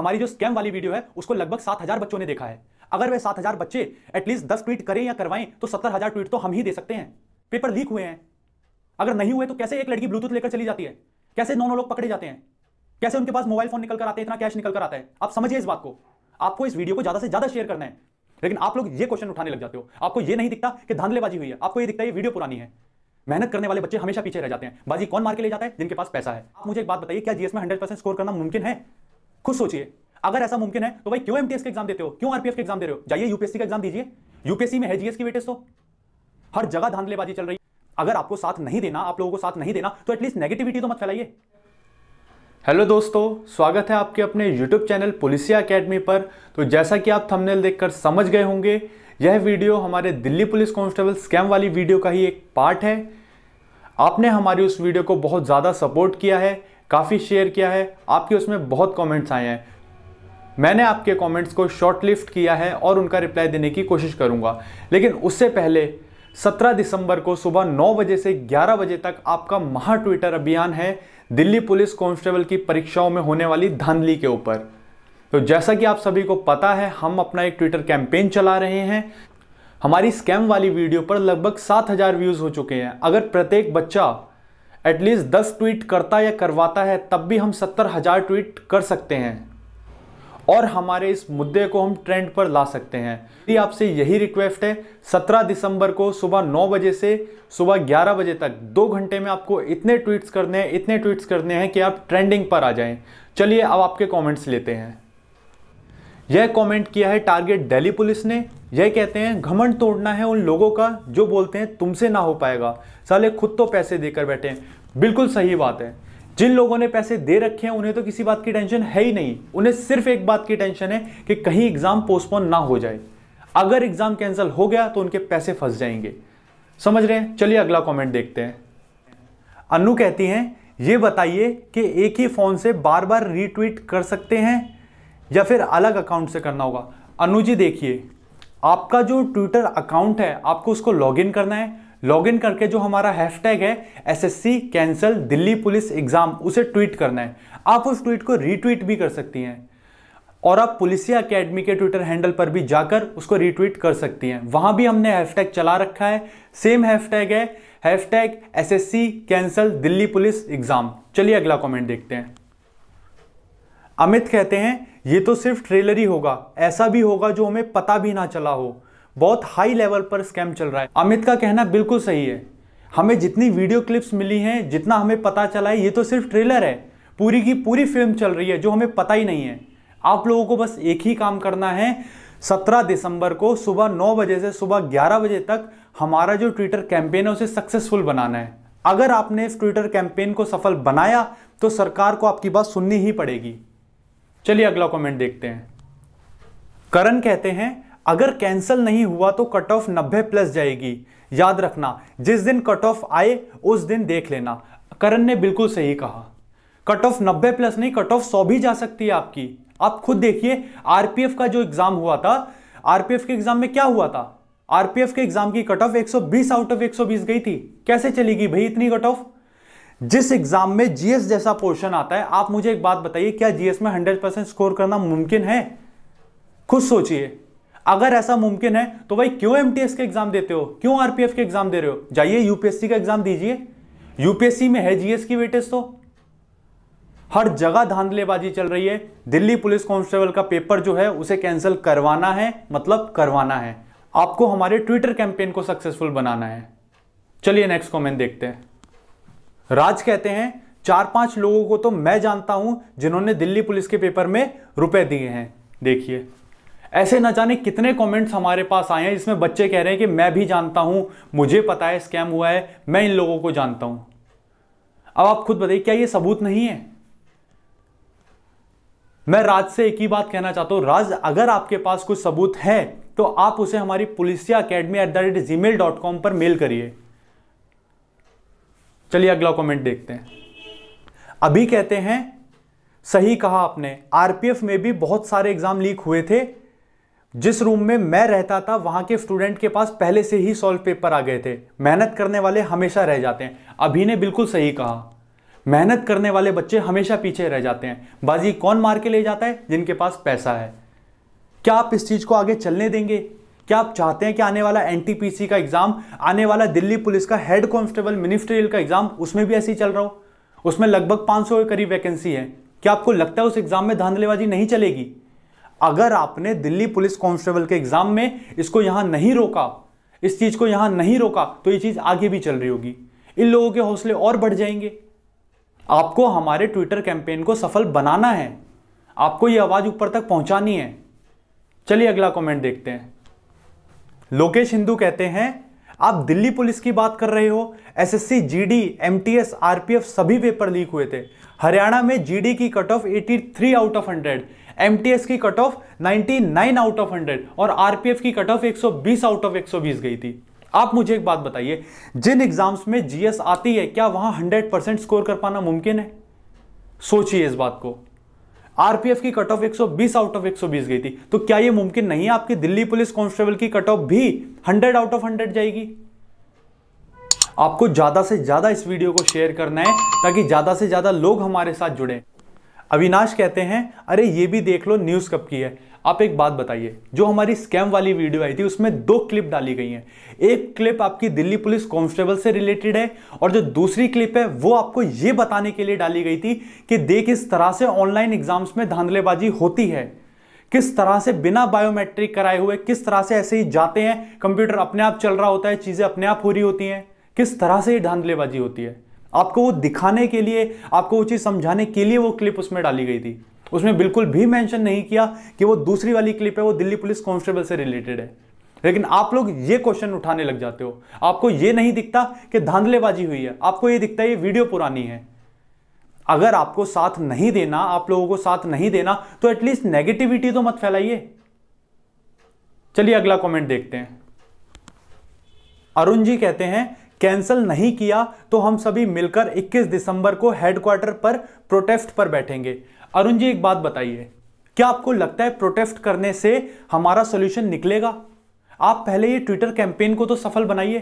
हमारी जो स्कैम वाली वीडियो है उसको लगभग सात हजार बच्चों ने देखा है अगर वह सात हजार बच्चे एटलीस्ट दस ट्वीट करें या करवाएं तो सत्तर हजार ट्वीट तो हम ही दे सकते हैं पेपर लीक हुए हैं अगर नहीं हुए तो कैसे एक लड़की ब्लूटूथ लेकर चली जाती है कैसे नौ नौ लोग पकड़े जाते हैं कैसे उनके पास मोबाइल फोन निकल कर आते हैं इतना कैश निकल कर आता है आप समझिए इस बात को आपको इस वीडियो को ज्यादा से ज्यादा शेयर करना है लेकिन आप लोग ये क्वेश्चन उठाने लग जाते हो आपको ये नहीं दिखता कि धांधलेबाजी हुई है आपको ये दिखता है ये वीडियो पुरानी है मेहनत करने वाले बच्चे हमेशा पीछे रह जाते हैं बाजी कौन मार के ले जाता है जिनके पास पैसा है आप मुझे एक बात बताइए क्या जीएस में हंड्रेड परसेंट स्कोर करना मुमकिन है खुद सोचिए अगर ऐसा मुमकिन है तो भाई क्यों एमटीएस के एग्जाम देते हो क्यों आरपीएफ के एग्जाम दे रहे हो जाइए यूपीएससी का एग्जाम दीजिए यूपीएससी में है जीएस की वेटेज तो हर जगह धांधलेबाजी चल रही अगर आपको साथ नहीं देना आप लोगों को साथ नहीं देना तो एटलीस्ट नेगेटिविटी तो मत फैलाइए हेलो दोस्तों स्वागत है आपके अपने यूट्यूब चैनल पुलिसिया अकेडमी पर तो जैसा कि आप थंबनेल देखकर समझ गए होंगे यह वीडियो हमारे दिल्ली पुलिस कांस्टेबल स्कैम वाली वीडियो का ही एक पार्ट है आपने हमारी उस वीडियो को बहुत ज़्यादा सपोर्ट किया है काफ़ी शेयर किया है आपके उसमें बहुत कमेंट्स आए हैं मैंने आपके कमेंट्स को शॉर्टलिफ्ट किया है और उनका रिप्लाई देने की कोशिश करूंगा लेकिन उससे पहले 17 दिसंबर को सुबह 9 बजे से 11 बजे तक आपका महा ट्विटर अभियान है दिल्ली पुलिस कांस्टेबल की परीक्षाओं में होने वाली धांधली के ऊपर तो जैसा कि आप सभी को पता है हम अपना एक ट्विटर कैंपेन चला रहे हैं हमारी स्कैम वाली वीडियो पर लगभग 7000 व्यूज़ हो चुके हैं अगर प्रत्येक बच्चा एटलीस्ट दस ट्वीट करता या करवाता है तब भी हम सत्तर हज़ार ट्वीट कर सकते हैं और हमारे इस मुद्दे को हम ट्रेंड पर ला सकते हैं यदि आपसे यही रिक्वेस्ट है 17 दिसंबर को सुबह 9 बजे से सुबह 11 बजे तक दो घंटे में आपको इतने ट्वीट्स करने हैं इतने ट्वीट्स करने हैं कि आप ट्रेंडिंग पर आ जाएं चलिए अब आपके कमेंट्स लेते हैं यह कमेंट किया है टारगेट दिल्ली पुलिस ने यह कहते हैं घमंड तोड़ना है उन लोगों का जो बोलते हैं तुमसे ना हो पाएगा साले खुद तो पैसे देकर बैठे बिल्कुल सही बात है जिन लोगों ने पैसे दे रखे हैं उन्हें तो किसी बात की टेंशन है ही नहीं उन्हें सिर्फ एक बात की टेंशन है कि कहीं एग्जाम पोस्टपोन ना हो जाए अगर एग्जाम कैंसिल हो गया तो उनके पैसे फंस जाएंगे समझ रहे हैं चलिए अगला कमेंट देखते हैं अन्नू कहती हैं ये बताइए कि एक ही फ़ोन से बार बार रीट्वीट कर सकते हैं या फिर अलग अकाउंट से करना होगा अनुजी देखिए आपका जो ट्विटर अकाउंट है आपको उसको लॉगिन करना है लॉगिन करके जो हमारा हैशटैग है SSC cancel Delhi police exam उसे ट्वीट करना है आप उस ट्वीट को रीट्वीट भी कर सकती हैं और आप पुलिसिया अकेडमी के ट्विटर हैंडल पर भी जाकर उसको रीट्वीट कर सकती हैं वहां भी हमने हैशटैग चला रखा है सेम हैशटैग है hashtag SSC cancel Delhi police exam चलिए अगला कमेंट देखते हैं अमित कहते हैं ये तो सिर्फ ट्रेलर ही होगा ऐसा भी होगा जो हमें पता भी ना चला हो बहुत हाई लेवल पर स्कैम चल रहा है अमित का कहना बिल्कुल सही है हमें जितनी वीडियो क्लिप्स मिली हैं जितना हमें पता चला है ये तो सिर्फ ट्रेलर है पूरी की पूरी फिल्म चल रही है जो हमें पता ही नहीं है आप लोगों को बस एक ही काम करना है 17 दिसंबर को सुबह 9 बजे से सुबह 11 बजे तक हमारा जो ट्विटर कैंपेन है उसे सक्सेसफुल बनाना है अगर आपने इस ट्विटर कैंपेन को सफल बनाया तो सरकार को आपकी बात सुननी ही पड़ेगी चलिए अगला कमेंट देखते हैं करण कहते हैं अगर कैंसिल नहीं हुआ तो कट ऑफ नब्बे प्लस जाएगी याद रखना जिस दिन कट ऑफ आए उस दिन देख लेना करण ने बिल्कुल सही कहा कट ऑफ नब्बे प्लस नहीं कट ऑफ सौ भी जा सकती है आपकी आप खुद देखिए आरपीएफ का जो एग्जाम हुआ था आरपीएफ के एग्जाम में क्या हुआ था आरपीएफ के एग्जाम की कट ऑफ 120 आउट ऑफ 120 गई थी कैसे चलेगी भाई इतनी कट ऑफ जिस एग्जाम में जीएस जैसा पोर्शन आता है आप मुझे एक बात बताइए क्या जीएस में हंड्रेड परसेंट स्कोर करना मुमकिन है खुद सोचिए अगर ऐसा मुमकिन है तो भाई क्यों एमटीएस के एग्जाम देते हो क्यों आरपीएफ के एग्जाम दे रहे हो जाइए यूपीएससी का एग्जाम दीजिए यूपीएससी में है जीएस की वेटेज तो हर जगह धांधलेबाजी चल रही है दिल्ली पुलिस कांस्टेबल का पेपर जो है उसे कैंसिल करवाना है मतलब करवाना है आपको हमारे ट्विटर कैंपेन को सक्सेसफुल बनाना है चलिए नेक्स्ट कॉमेंट देखते हैं राज कहते हैं चार पांच लोगों को तो मैं जानता हूं जिन्होंने दिल्ली पुलिस के पेपर में रुपए दिए हैं देखिए ऐसे ना जाने कितने कमेंट्स हमारे पास आए हैं जिसमें बच्चे कह रहे हैं कि मैं भी जानता हूं मुझे पता है स्कैम हुआ है मैं इन लोगों को जानता हूं अब आप खुद बताइए क्या ये सबूत नहीं है मैं राज से एक ही बात कहना चाहता हूं राज अगर आपके पास कुछ सबूत है तो आप उसे हमारी Policiya academy at the rate Gmail dot com पर मेल करिए चलिए अगला कमेंट देखते हैं अभी कहते हैं सही कहा आपने आरपीएफ में भी बहुत सारे एग्जाम लीक हुए थे जिस रूम में मैं रहता था वहां के स्टूडेंट के पास पहले से ही सॉल्व पेपर आ गए थे मेहनत करने वाले हमेशा रह जाते हैं अभी ने बिल्कुल सही कहा मेहनत करने वाले बच्चे हमेशा पीछे रह जाते हैं बाजी कौन मार के ले जाता है जिनके पास पैसा है क्या आप इस चीज को आगे चलने देंगे क्या आप चाहते हैं कि आने वाला एनटीपीसी का एग्जाम आने वाला दिल्ली पुलिस का हेड कॉन्स्टेबल मिनिस्ट्रियल का एग्जाम उसमें भी ऐसे ही चल रहा हो उसमें लगभग 500 के करीब वैकेंसी है क्या आपको लगता है उस एग्जाम में धांधलेबाजी नहीं चलेगी अगर आपने दिल्ली पुलिस कांस्टेबल के एग्जाम में इसको यहां नहीं रोका इस चीज को यहां नहीं रोका तो ये चीज आगे भी चल रही होगी इन लोगों के हौसले और बढ़ जाएंगे आपको हमारे ट्विटर कैंपेन को सफल बनाना है आपको ये आवाज ऊपर तक पहुंचानी है चलिए अगला कमेंट देखते हैं लोकेश हिंदू कहते हैं आप दिल्ली पुलिस की बात कर रहे हो एसएससी, जीडी, एमटीएस, आरपीएफ सभी पेपर लीक हुए थे हरियाणा में जीडी की cut off 83 out of 100, MTS की कट ऑफ 99 आउट ऑफ 100 और आरपीएफ की कट ऑफ 120 आउट ऑफ 120 गई थी आप मुझे एक बात बताइए जिन एग्जाम्स में जीएस आती है क्या वहां 100 परसेंट स्कोर कर पाना मुमकिन है सोचिए इस बात को आरपीएफ की कट ऑफ 120 आउट ऑफ 120 गई थी तो क्या यह मुमकिन नहीं है आपकी दिल्ली पुलिस कांस्टेबल की कट ऑफ भी 100 आउट ऑफ 100 जाएगी आपको ज्यादा से ज्यादा इस वीडियो को शेयर करना है ताकि ज्यादा से ज्यादा लोग हमारे साथ जुड़े अविनाश कहते हैं अरे ये भी देख लो न्यूज कब की है आप एक बात बताइए जो हमारी स्कैम वाली वीडियो आई थी उसमें दो क्लिप डाली गई हैं एक क्लिप आपकी दिल्ली पुलिस कांस्टेबल से रिलेटेड है और जो दूसरी क्लिप है वो आपको ये बताने के लिए डाली गई थी कि देख इस तरह से ऑनलाइन एग्जाम्स में धांधलेबाजी होती है किस तरह से बिना बायोमेट्रिक कराए हुए किस तरह से ऐसे ही जाते हैं कंप्यूटर अपने आप चल रहा होता है चीज़ें अपने आप हो रही होती हैं किस तरह से ये धांधलेबाजी होती है आपको वो दिखाने के लिए आपको वो चीज़ समझाने के लिए वो क्लिप उसमें डाली गई थी उसमें बिल्कुल भी मेंशन नहीं किया कि वो दूसरी वाली क्लिप है वो दिल्ली पुलिस कांस्टेबल से रिलेटेड है लेकिन आप लोग ये क्वेश्चन उठाने लग जाते हो आपको ये नहीं दिखता कि धांधलेबाजी हुई है आपको ये दिखता है ये वीडियो पुरानी है अगर आपको साथ नहीं देना आप लोगों को साथ नहीं देना तो एटलीस्ट नेगेटिविटी तो मत फैलाइए चलिए अगला कमेंट देखते हैं अरुण जी कहते हैं कैंसिल नहीं किया तो हम सभी मिलकर 21 दिसंबर को हेडक्वार्टर पर प्रोटेस्ट पर बैठेंगे अरुण जी एक बात बताइए क्या आपको लगता है प्रोटेस्ट करने से हमारा सोल्यूशन निकलेगा आप पहले ये ट्विटर कैंपेन को तो सफल बनाइए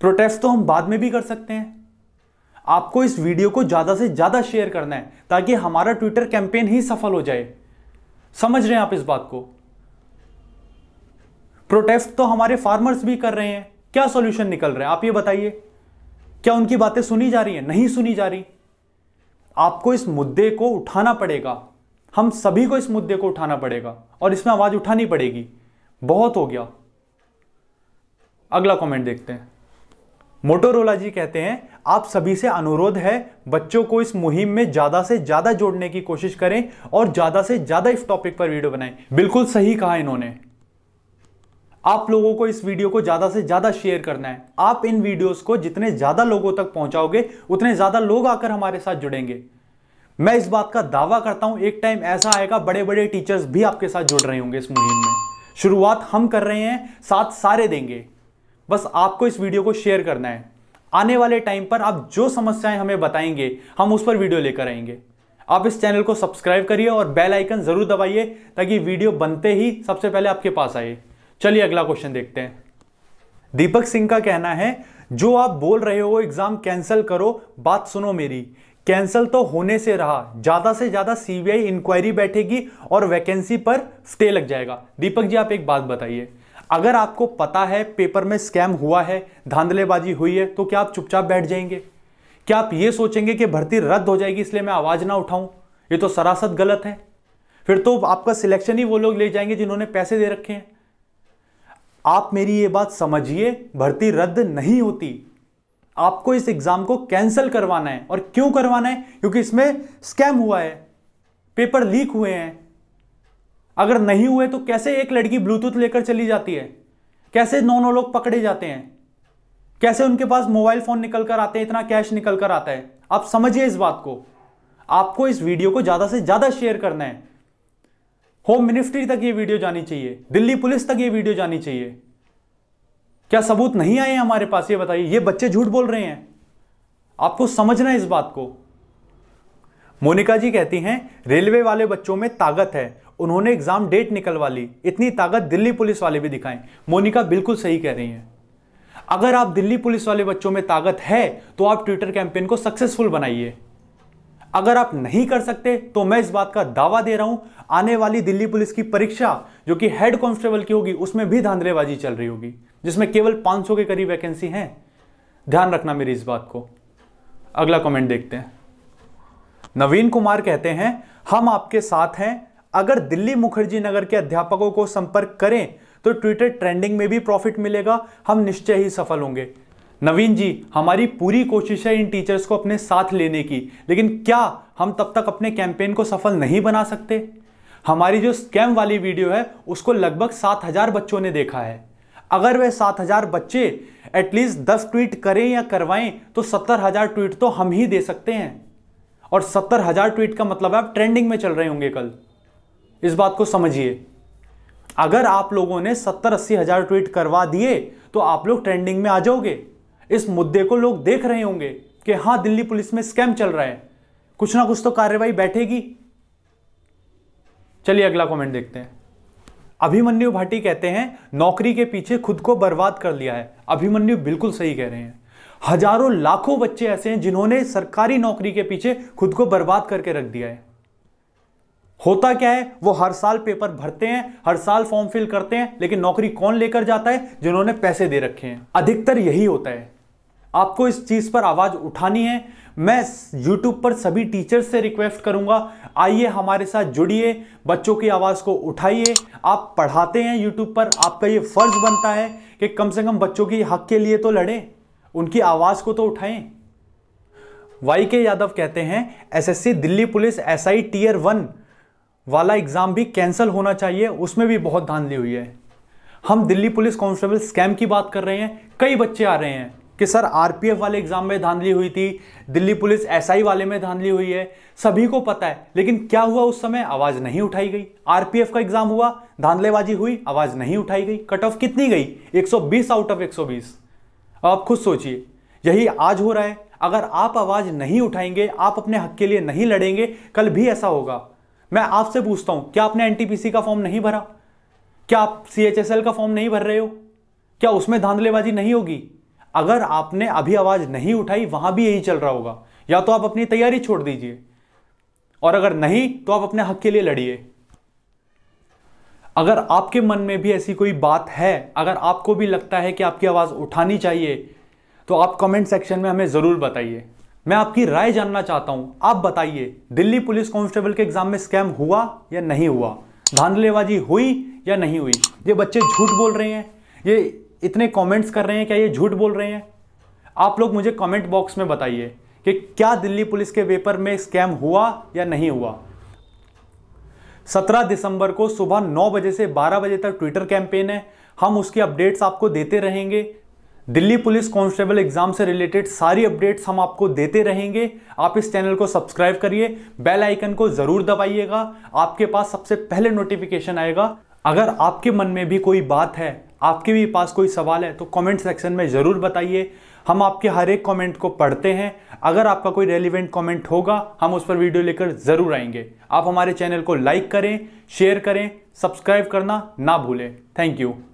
प्रोटेस्ट तो हम बाद में भी कर सकते हैं आपको इस वीडियो को ज़्यादा से ज़्यादा शेयर करना है ताकि हमारा ट्विटर कैंपेन ही सफल हो जाए समझ रहे हैं आप इस बात को प्रोटेस्ट तो हमारे फार्मर्स भी कर रहे हैं क्या सॉल्यूशन निकल रहा है आप ये बताइए क्या उनकी बातें सुनी जा रही हैं नहीं सुनी जा रही आपको इस मुद्दे को उठाना पड़ेगा हम सभी को इस मुद्दे को उठाना पड़ेगा और इसमें आवाज उठानी पड़ेगी बहुत हो गया अगला कमेंट देखते हैं मोटोरोला जी कहते हैं आप सभी से अनुरोध है बच्चों को इस मुहिम में ज़्यादा से ज़्यादा जोड़ने की कोशिश करें और ज़्यादा से ज़्यादा इस टॉपिक पर वीडियो बनाएं बिल्कुल सही कहा इन्होंने आप लोगों को इस वीडियो को ज़्यादा से ज़्यादा शेयर करना है आप इन वीडियोस को जितने ज़्यादा लोगों तक पहुंचाओगे उतने ज़्यादा लोग आकर हमारे साथ जुड़ेंगे मैं इस बात का दावा करता हूं एक टाइम ऐसा आएगा बड़े बड़े टीचर्स भी आपके साथ जुड़ रहे होंगे इस मुहिम में शुरुआत हम कर रहे हैं साथ सारे देंगे बस आपको इस वीडियो को शेयर करना है आने वाले टाइम पर आप जो समस्याएं हमें बताएंगे हम उस पर वीडियो लेकर आएंगे आप इस चैनल को सब्सक्राइब करिए और बेल आइकन जरूर दबाइए ताकि वीडियो बनते ही सबसे पहले आपके पास आए चलिए अगला क्वेश्चन देखते हैं दीपक सिंह का कहना है जो आप बोल रहे हो एग्जाम कैंसिल करो बात सुनो मेरी कैंसिल तो होने से रहा ज़्यादा से ज़्यादा सीबीआई इंक्वायरी बैठेगी और वैकेंसी पर स्टे लग जाएगा दीपक जी आप एक बात बताइए अगर आपको पता है पेपर में स्कैम हुआ है धांधलेबाजी हुई है तो क्या आप चुपचाप बैठ जाएंगे क्या आप ये सोचेंगे कि भर्ती रद्द हो जाएगी इसलिए मैं आवाज़ ना उठाऊं ये तो सरासत गलत है फिर तो आपका सिलेक्शन ही वो लोग ले जाएंगे जिन्होंने पैसे दे रखे हैं आप मेरी ये बात समझिए भर्ती रद्द नहीं होती आपको इस एग्ज़ाम को कैंसिल करवाना है और क्यों करवाना है क्योंकि इसमें स्कैम हुआ है पेपर लीक हुए हैं अगर नहीं हुए तो कैसे एक लड़की ब्लूटूथ लेकर चली जाती है कैसे नौ नौ लोग पकड़े जाते हैं कैसे उनके पास मोबाइल फ़ोन निकल कर आते हैं इतना कैश निकल कर आता है आप समझिए इस बात को आपको इस वीडियो को ज़्यादा से ज़्यादा शेयर करना है होम मिनिस्ट्री तक ये वीडियो जानी चाहिए दिल्ली पुलिस तक ये वीडियो जानी चाहिए क्या सबूत नहीं आए हमारे पास ये बताइए ये बच्चे झूठ बोल रहे हैं आपको समझना है इस बात को मोनिका जी कहती हैं रेलवे वाले बच्चों में ताकत है उन्होंने एग्जाम डेट निकलवा ली इतनी ताकत दिल्ली पुलिस वाले भी दिखाएं मोनिका बिल्कुल सही कह रही हैं अगर आप दिल्ली पुलिस वाले बच्चों में ताकत है तो आप ट्विटर कैंपेन को सक्सेसफुल बनाइए अगर आप नहीं कर सकते तो मैं इस बात का दावा दे रहा हूं आने वाली दिल्ली पुलिस की परीक्षा जो कि हेड कांस्टेबल की होगी उसमें भी धांधलेबाजी चल रही होगी जिसमें केवल 500 के करीब वैकेंसी हैं ध्यान रखना मेरी इस बात को अगला कमेंट देखते हैं नवीन कुमार कहते हैं हम आपके साथ हैं अगर दिल्ली मुखर्जी नगर के अध्यापकों को संपर्क करें तो ट्विटर ट्रेंडिंग में भी प्रॉफिट मिलेगा हम निश्चय ही सफल होंगे नवीन जी हमारी पूरी कोशिश है इन टीचर्स को अपने साथ लेने की लेकिन क्या हम तब तक अपने कैंपेन को सफल नहीं बना सकते हमारी जो स्कैम वाली वीडियो है उसको लगभग सात हज़ार बच्चों ने देखा है अगर वे सात हज़ार बच्चे एटलीस्ट दस ट्वीट करें या करवाएं तो सत्तर हज़ार ट्वीट तो हम ही दे सकते हैं और सत्तर हज़ार ट्वीट का मतलब है आप ट्रेंडिंग में चल रहे होंगे कल इस बात को समझिए अगर आप लोगों ने सत्तर अस्सी हज़ार ट्वीट करवा दिए तो आप लोग ट्रेंडिंग में आ जाओगे इस मुद्दे को लोग देख रहे होंगे कि हां दिल्ली पुलिस में स्कैम चल रहा है कुछ ना कुछ तो कार्रवाई बैठेगी चलिए अगला कमेंट देखते हैं अभिमन्यु भाटी कहते हैं नौकरी के पीछे खुद को बर्बाद कर लिया है अभिमन्यु बिल्कुल सही कह रहे हैं हजारों लाखों बच्चे ऐसे हैं जिन्होंने सरकारी नौकरी के पीछे खुद को बर्बाद करके रख दिया है होता क्या है वो हर साल पेपर भरते हैं हर साल फॉर्म फिल करते हैं लेकिन नौकरी कौन लेकर जाता है जिन्होंने पैसे दे रखे हैं अधिकतर यही होता है आपको इस चीज़ पर आवाज़ उठानी है मैं यूट्यूब पर सभी टीचर्स से रिक्वेस्ट करूंगा आइए हमारे साथ जुड़िए बच्चों की आवाज़ को उठाइए आप पढ़ाते हैं यूट्यूब पर आपका ये फ़र्ज बनता है कि कम से कम बच्चों की हक के लिए तो लड़ें उनकी आवाज़ को तो उठाएं वाई के यादव कहते हैं SSC Delhi police SI tier one वाला एग्ज़ाम भी कैंसिल होना चाहिए उसमें भी बहुत धांधली हुई है हम दिल्ली पुलिस कांस्टेबल स्कैम की बात कर रहे हैं कई बच्चे आ रहे हैं कि सर आरपीएफ वाले एग्जाम में धांधली हुई थी दिल्ली पुलिस एसआई वाले में धांधली हुई है सभी को पता है लेकिन क्या हुआ उस समय आवाज नहीं उठाई गई आरपीएफ का एग्जाम हुआ धांधलेबाजी हुई आवाज नहीं उठाई गई कट ऑफ कितनी गई 120 आउट ऑफ 120 आप खुद सोचिए यही आज हो रहा है अगर आप आवाज नहीं उठाएंगे आप अपने हक के लिए नहीं लड़ेंगे कल भी ऐसा होगा मैं आपसे पूछता हूं क्या आपने एनटीपीसी का फॉर्म नहीं भरा क्या आप सीएचएसएल का फॉर्म नहीं भर रहे हो क्या उसमें धांधलेबाजी नहीं होगी अगर आपने अभी आवाज़ नहीं उठाई वहां भी यही चल रहा होगा या तो आप अपनी तैयारी छोड़ दीजिए और अगर नहीं तो आप अपने हक के लिए लड़िए अगर आपके मन में भी ऐसी कोई बात है अगर आपको भी लगता है कि आपकी आवाज़ उठानी चाहिए तो आप कमेंट सेक्शन में हमें ज़रूर बताइए मैं आपकी राय जानना चाहता हूं आप बताइए दिल्ली पुलिस कांस्टेबल के एग्जाम में स्कैम हुआ या नहीं हुआ धांधलेबाजी हुई या नहीं हुई ये बच्चे झूठ बोल रहे हैं ये इतने कमेंट्स कर रहे हैं क्या ये झूठ बोल रहे हैं आप लोग मुझे कमेंट बॉक्स में बताइए कि क्या दिल्ली पुलिस के पेपर में स्कैम हुआ या नहीं हुआ 17 दिसंबर को सुबह 9 बजे से 12 बजे तक ट्विटर कैंपेन है हम उसकी अपडेट्स आपको देते रहेंगे दिल्ली पुलिस कांस्टेबल एग्जाम से रिलेटेड सारी अपडेट्स हम आपको देते रहेंगे आप इस चैनल को सब्सक्राइब करिए बेल आइकन को ज़रूर दबाइएगा आपके पास सबसे पहले नोटिफिकेशन आएगा अगर आपके मन में भी कोई बात है आपके भी पास कोई सवाल है तो कमेंट सेक्शन में ज़रूर बताइए हम आपके हर एक कमेंट को पढ़ते हैं अगर आपका कोई रेलिवेंट कमेंट होगा हम उस पर वीडियो लेकर ज़रूर आएंगे आप हमारे चैनल को लाइक करें शेयर करें सब्सक्राइब करना ना भूलें थैंक यू